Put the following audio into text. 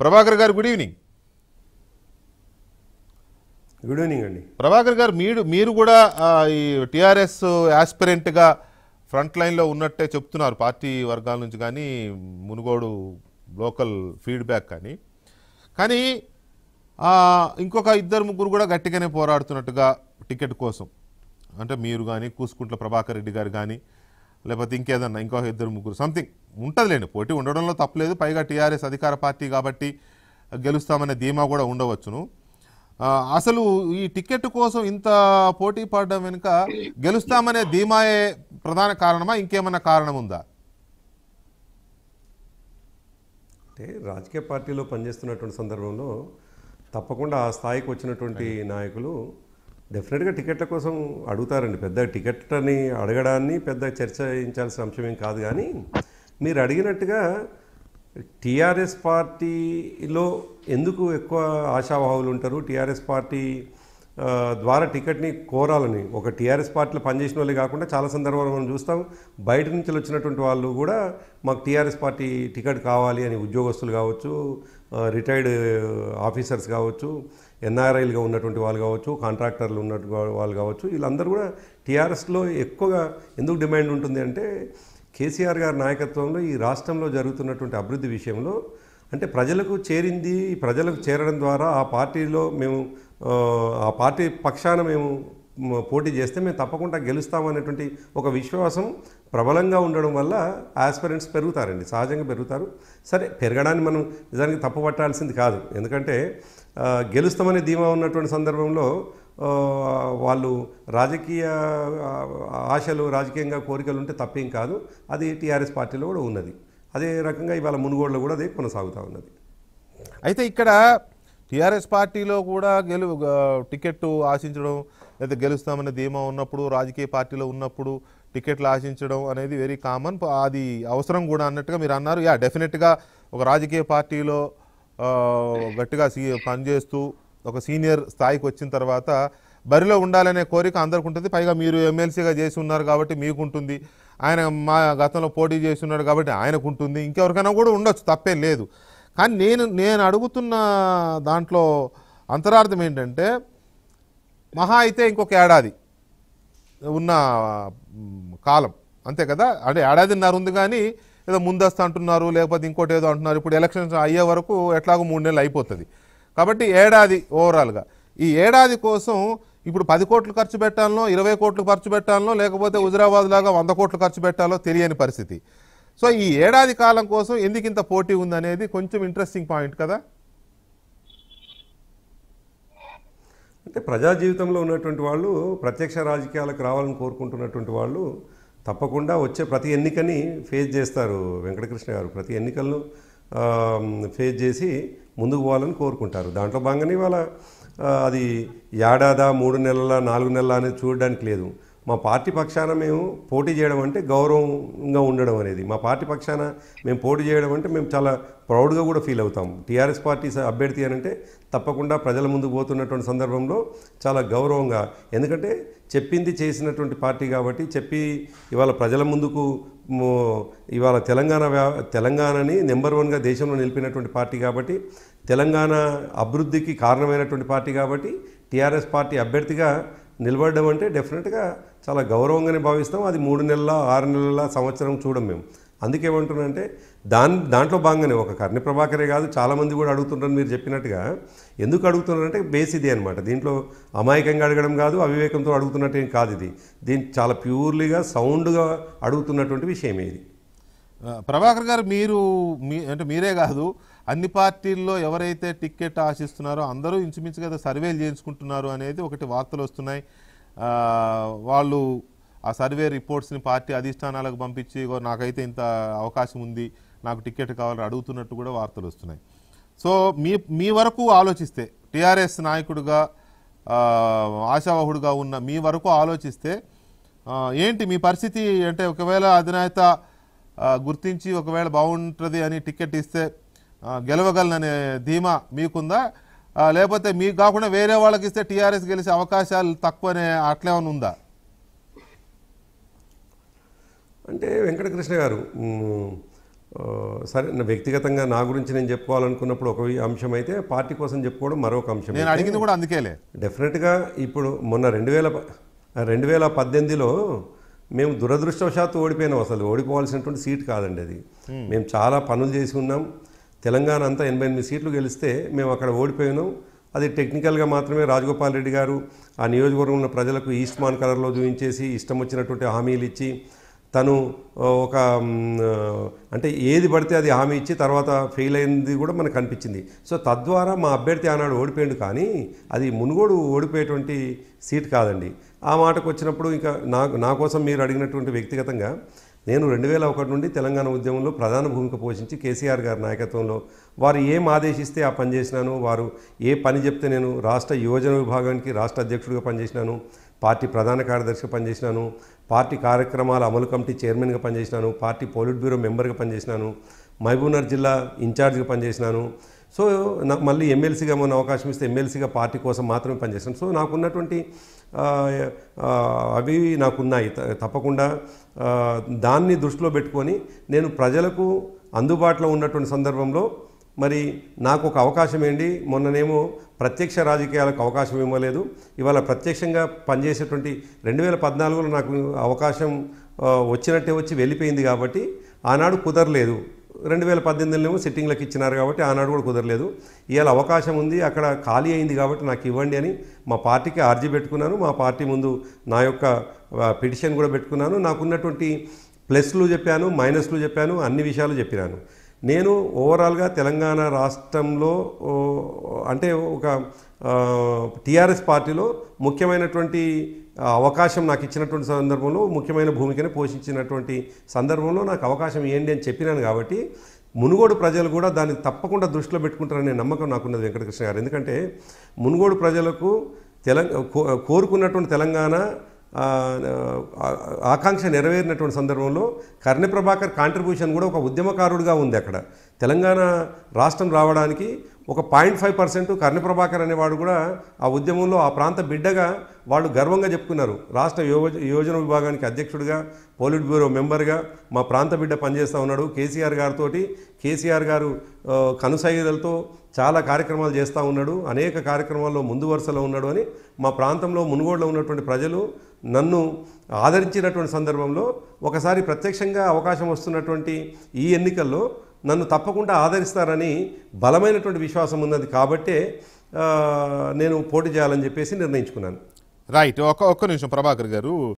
ప్రభాకర్ గారు good evening good evening అండి ప్రభాకర్ గారు మీరు మీరు కూడా ఈ టీఆర్ఎస్ యాస్పిరెంట్గా ఫ్రంట్ లైన్లో ఉన్నట్టే చెప్తున్నారు పార్టీ వర్గాల నుంచి కానీ మునుగోడు లోకల్ ఫీడ్బ్యాక్ కానీ కానీ ఇంకొక ఇద్దరు ముగ్గురు కూడా గట్టిగానే పోరాడుతున్నట్టుగా టికెట్ కోసం అంటే మీరు కానీ కూసుకుంట్ల ప్రభాకర్ రెడ్డి గారు కానీ లేకపోతే ఇంకేదన్నా ఇంకో ఇద్దరు ముగ్గురు సంథింగ్ లేండి పోటీ ఉండడంలో తప్పలేదు పైగా టీఆర్ఎస్ అధికార పార్టీ కాబట్టి గెలుస్తామనే ధీమా కూడా ఉండవచ్చును అసలు ఈ టికెట్ కోసం ఇంత పోటీ పడడం వెనుక గెలుస్తామనే ధీమాయే ప్రధాన కారణమా ఇంకేమన్నా కారణం ఉందా అంటే రాజకీయ పార్టీలో పనిచేస్తున్నటువంటి సందర్భంలో తప్పకుండా ఆ స్థాయికి వచ్చినటువంటి నాయకులు డెఫినెట్గా టికెట్ల కోసం అడుగుతారండి పెద్ద టికెట్ని అడగడాన్ని పెద్ద చర్చించాల్సిన అంశం ఏం కాదు కానీ మీరు అడిగినట్టుగా టీఆర్ఎస్ పార్టీలో ఎందుకు ఎక్కువ ఆశావాహులు ఉంటారు టీఆర్ఎస్ పార్టీ ద్వారా టికెట్ని కోరాలని ఒక టీఆర్ఎస్ పార్టీలో పనిచేసిన వాళ్ళే కాకుండా చాలా సందర్భాలు మనం చూస్తాం బయట నుంచి వచ్చినటువంటి వాళ్ళు కూడా మాకు టీఆర్ఎస్ పార్టీ టికెట్ కావాలి అని ఉద్యోగస్తులు కావచ్చు రిటైర్డ్ ఆఫీసర్స్ కావచ్చు ఎన్ఆర్ఐలుగా ఉన్నటువంటి వాళ్ళు కావచ్చు కాంట్రాక్టర్లు ఉన్నటువంటి వాళ్ళు కావచ్చు వీళ్ళందరూ కూడా టీఆర్ఎస్లో ఎక్కువగా ఎందుకు డిమాండ్ ఉంటుంది అంటే కేసీఆర్ గారి నాయకత్వంలో ఈ రాష్ట్రంలో జరుగుతున్నటువంటి అభివృద్ధి విషయంలో అంటే ప్రజలకు చేరింది ప్రజలకు చేరడం ద్వారా ఆ పార్టీలో మేము ఆ పార్టీ పక్షాన మేము పోటీ చేస్తే మేము తప్పకుండా గెలుస్తామనేటువంటి ఒక విశ్వాసం ప్రబలంగా ఉండడం వల్ల ఆస్పిరెంట్స్ పెరుగుతారండి సహజంగా పెరుగుతారు సరే పెరగడాన్ని మనం నిజానికి తప్పుపట్టాల్సింది కాదు ఎందుకంటే గెలుస్తామని ధీమా ఉన్నటువంటి సందర్భంలో వాళ్ళు రాజకీయ ఆశలు రాజకీయంగా కోరికలు ఉంటే తప్పేం కాదు అది టీఆర్ఎస్ పార్టీలో కూడా ఉన్నది అదే రకంగా ఇవాళ మునుగోడులో కూడా అది కొనసాగుతూ ఉన్నది అయితే ఇక్కడ టీఆర్ఎస్ పార్టీలో కూడా గెలు టికెట్ ఆశించడం లేదా గెలుస్తామనే ధీమా ఉన్నప్పుడు రాజకీయ పార్టీలో ఉన్నప్పుడు టికెట్లు ఆశించడం అనేది వెరీ కామన్ అది అవసరం కూడా అన్నట్టుగా మీరు అన్నారు యా డెఫినెట్గా ఒక రాజకీయ పార్టీలో గట్టిగా సీ పనిచేస్తూ ఒక సీనియర్ స్థాయికి వచ్చిన తర్వాత బరిలో ఉండాలనే కోరిక అందరికి ఉంటుంది పైగా మీరు ఎమ్మెల్సీగా చేసి ఉన్నారు కాబట్టి మీకుంటుంది ఆయన మా గతంలో పోటీ చేసి ఉన్నాడు కాబట్టి ఆయనకుంటుంది ఇంకెవరికైనా కూడా ఉండొచ్చు తప్పేం లేదు కానీ నేను నేను అడుగుతున్న దాంట్లో అంతరార్థం ఏంటంటే మహా అయితే ఇంకొక ఏడాది ఉన్న కాలం అంతే కదా అంటే ఏడాదిన్నర ఉంది కానీ ఏదో ముందస్తు అంటున్నారు లేకపోతే ఇంకోటి ఏదో అంటున్నారు ఇప్పుడు ఎలక్షన్స్ అయ్యే వరకు ఎట్లాగో మూడు నెలలు అయిపోతుంది కాబట్టి ఏడాది ఓవరాల్గా ఈ ఏడాది కోసం ఇప్పుడు పది కోట్లు ఖర్చు పెట్టాలనో ఇరవై కోట్లు ఖర్చు పెట్టాలనో లేకపోతే హుజరాబాద్ లాగా వంద కోట్లు ఖర్చు పెట్టాలో తెలియని పరిస్థితి సో ఈ ఏడాది కాలం కోసం ఎందుకు ఇంత పోటీ ఉందనేది కొంచెం ఇంట్రెస్టింగ్ పాయింట్ కదా అంటే ప్రజా జీవితంలో ఉన్నటువంటి వాళ్ళు ప్రత్యక్ష రాజకీయాలకు రావాలని కోరుకుంటున్నటువంటి వాళ్ళు తప్పకుండా వచ్చే ప్రతి ఎన్నికని ఫేస్ చేస్తారు వెంకటకృష్ణ గారు ప్రతి ఎన్నికలను ఫేస్ చేసి ముందుకు పోవాలని కోరుకుంటారు దాంట్లో భాగంగానే వాళ్ళ అది ఏడాదా మూడు నెలల నాలుగు నెలల అనేది చూడడానికి లేదు మా పార్టీ పక్షాన మేము పోటీ చేయడం అంటే గౌరవంగా ఉండడం అనేది మా పార్టీ పక్షాన మేము పోటీ చేయడం అంటే మేము చాలా ప్రౌడ్గా కూడా ఫీల్ అవుతాం టీఆర్ఎస్ పార్టీ అభ్యర్థి అని అంటే తప్పకుండా ప్రజల ముందుకు పోతున్నటువంటి సందర్భంలో చాలా గౌరవంగా ఎందుకంటే చెప్పింది చేసినటువంటి పార్టీ కాబట్టి చెప్పి ఇవాళ ప్రజల ముందుకు ఇవాళ తెలంగాణ తెలంగాణని నెంబర్ వన్గా దేశంలో నిలిపినటువంటి పార్టీ కాబట్టి తెలంగాణ అభివృద్ధికి కారణమైనటువంటి పార్టీ కాబట్టి టీఆర్ఎస్ పార్టీ అభ్యర్థిగా నిలబడడం అంటే డెఫినెట్గా చాలా గౌరవంగానే భావిస్తాం అది మూడు నెలల ఆరు నెలల సంవత్సరం చూడం మేము అందుకేమంటున్నానంటే దాని దాంట్లో భాగంగానే ఒక కర్ణి ప్రభాకరే కాదు చాలామంది కూడా అడుగుతుంటారు మీరు చెప్పినట్టుగా ఎందుకు అడుగుతున్నారంటే బేస్ ఇది అనమాట దీంట్లో అమాయకంగా అడగడం కాదు అవివేకంతో అడుగుతున్నట్టు ఏం కాదు ఇది దీని చాలా ప్యూర్లీగా సౌండ్గా అడుగుతున్నటువంటి విషయం ఇది ప్రభాకర్ గారు మీరు మీ అంటే మీరే కాదు అన్ని పార్టీల్లో ఎవరైతే టికెట్ ఆశిస్తున్నారో అందరూ ఇంచుమించుగా సర్వేలు చేయించుకుంటున్నారు అనేది ఒకటి వార్తలు వస్తున్నాయి వాళ్ళు ఆ సర్వే రిపోర్ట్స్ని పార్టీ అధిష్టానాలకు పంపించి నాకైతే ఇంత అవకాశం ఉంది నాకు టికెట్ కావాలని అడుగుతున్నట్టు కూడా వార్తలు వస్తున్నాయి సో మీ మీ వరకు ఆలోచిస్తే టీఆర్ఎస్ నాయకుడుగా ఆశావహుడుగా ఉన్న మీ వరకు ఆలోచిస్తే ఏంటి మీ పరిస్థితి అంటే ఒకవేళ అధినేత గుర్తించి ఒకవేళ బాగుంటుంది అని టికెట్ ఇస్తే గెలవగలననే ధీమా మీకుందా లేకపోతే మీకు కాకుండా వేరే వాళ్ళకి ఇస్తే టీఆర్ఎస్ గెలిచే అవకాశాలు తక్కువనే అట్లేమని ఉందా అంటే వెంకటకృష్ణ గారు సరే వ్యక్తిగతంగా నా గురించి నేను చెప్పుకోవాలనుకున్నప్పుడు ఒక అంశం అయితే పార్టీ కోసం చెప్పుకోవడం మరొక అంశం నేను అడిగింది కూడా అందుకేలే డెఫినెట్గా ఇప్పుడు మొన్న రెండు వేల రెండు వేల పద్దెనిమిదిలో మేము దురదృష్టవశాత్తు ఓడిపోయినాం అసలు ఓడిపోవాల్సినటువంటి సీట్ కాదండి అది మేము చాలా పనులు చేసి ఉన్నాం తెలంగాణ అంతా ఎనభై ఎనిమిది సీట్లు గెలిస్తే మేము అక్కడ ఓడిపోయినాం అది టెక్నికల్గా మాత్రమే రాజగోపాల్ రెడ్డి గారు ఆ నియోజకవర్గంలో ప్రజలకు ఈస్ట్ మాన్ కలర్లో చూపించేసి ఇష్టం వచ్చినటువంటి హామీలు ఇచ్చి తను ఒక అంటే ఏది పడితే అది హామీ ఇచ్చి తర్వాత ఫెయిల్ అయింది కూడా మనకు కనిపించింది సో తద్వారా మా అభ్యర్థి ఆనాడు ఓడిపోయాడు కానీ అది మునుగోడు ఓడిపోయేటువంటి సీట్ కాదండి ఆ మాటకు వచ్చినప్పుడు ఇంకా నా నా కోసం మీరు అడిగినటువంటి వ్యక్తిగతంగా నేను రెండు వేల ఒకటి నుండి తెలంగాణ ఉద్యమంలో ప్రధాన భూమిక పోషించి కేసీఆర్ గారి నాయకత్వంలో వారు ఏం ఆదేశిస్తే ఆ పని చేసినాను వారు ఏ పని చెప్తే నేను రాష్ట్ర యువజన విభాగానికి రాష్ట్ర అధ్యక్షుడిగా పనిచేసినాను పార్టీ ప్రధాన కార్యదర్శిగా పనిచేసినాను పార్టీ కార్యక్రమాల అమలు కమిటీ చైర్మన్గా పనిచేసినాను పార్టీ పోలిట్ బ్యూరో మెంబర్గా పనిచేసినాను మహబూబ్నగర్ జిల్లా ఇన్ఛార్జ్గా పనిచేసినాను సో నాకు మళ్ళీ ఎమ్మెల్సీగా మన అవకాశం ఇస్తే ఎమ్మెల్సీగా పార్టీ కోసం మాత్రమే పనిచేస్తాను సో నాకున్నటువంటి అవి నాకున్నాయి తప్పకుండా దాన్ని దృష్టిలో పెట్టుకొని నేను ప్రజలకు అందుబాటులో ఉన్నటువంటి సందర్భంలో మరి నాకు ఒక అవకాశం ఏంటి మొన్ననేమో ప్రత్యక్ష రాజకీయాలకు అవకాశం ఇవ్వలేదు ఇవాళ ప్రత్యక్షంగా పనిచేసేటువంటి రెండు వేల పద్నాలుగులో నాకు అవకాశం వచ్చినట్టే వచ్చి వెళ్ళిపోయింది కాబట్టి ఆనాడు కుదరలేదు రెండు వేల ఏమో సిట్టింగ్లకు ఇచ్చినారు కాబట్టి ఆనాడు కూడా కుదరలేదు ఇవాళ అవకాశం ఉంది అక్కడ ఖాళీ అయింది కాబట్టి నాకు ఇవ్వండి అని మా పార్టీకి ఆర్జీ పెట్టుకున్నాను మా పార్టీ ముందు నా యొక్క పిటిషన్ కూడా పెట్టుకున్నాను నాకున్నటువంటి ప్లస్లు చెప్పాను మైనస్లు చెప్పాను అన్ని విషయాలు చెప్పినాను నేను ఓవరాల్గా తెలంగాణ రాష్ట్రంలో అంటే ఒక టీఆర్ఎస్ పార్టీలో ముఖ్యమైనటువంటి అవకాశం నాకు ఇచ్చినటువంటి సందర్భంలో ముఖ్యమైన భూమికని పోషించినటువంటి సందర్భంలో నాకు అవకాశం ఏంటి అని చెప్పినాను కాబట్టి మునుగోడు ప్రజలు కూడా దాన్ని తప్పకుండా దృష్టిలో పెట్టుకుంటారనే నమ్మకం నాకున్నది వెంకటకృష్ణ గారు ఎందుకంటే మునుగోడు ప్రజలకు తెలంగా కోరుకున్నటువంటి తెలంగాణ ఆకాంక్ష నెరవేరినటువంటి సందర్భంలో కర్ణప్రభాకర్ కాంట్రిబ్యూషన్ కూడా ఒక ఉద్యమకారుడిగా ఉంది అక్కడ తెలంగాణ రాష్ట్రం రావడానికి ఒక పాయింట్ ఫైవ్ పర్సెంట్ కర్ణప్రభాకర్ అనేవాడు కూడా ఆ ఉద్యమంలో ఆ ప్రాంత బిడ్డగా వాళ్ళు గర్వంగా చెప్పుకున్నారు రాష్ట్ర యోజన విభాగానికి అధ్యక్షుడిగా పోలిట్ బ్యూరో మెంబర్గా మా ప్రాంత బిడ్డ పనిచేస్తూ ఉన్నాడు కేసీఆర్ గారితో కేసీఆర్ గారు కనుసైదలతో చాలా కార్యక్రమాలు చేస్తూ ఉన్నాడు అనేక కార్యక్రమాల్లో ముందు వరుసలో ఉన్నాడు అని మా ప్రాంతంలో మునుగోడులో ఉన్నటువంటి ప్రజలు నన్ను ఆదరించినటువంటి సందర్భంలో ఒకసారి ప్రత్యక్షంగా అవకాశం వస్తున్నటువంటి ఈ ఎన్నికల్లో నన్ను తప్పకుండా ఆదరిస్తారని బలమైనటువంటి విశ్వాసం ఉన్నది కాబట్టే నేను పోటీ చేయాలని చెప్పేసి నిర్ణయించుకున్నాను రైట్ ఒక ఒక్క నిమిషం ప్రభాకర్ గారు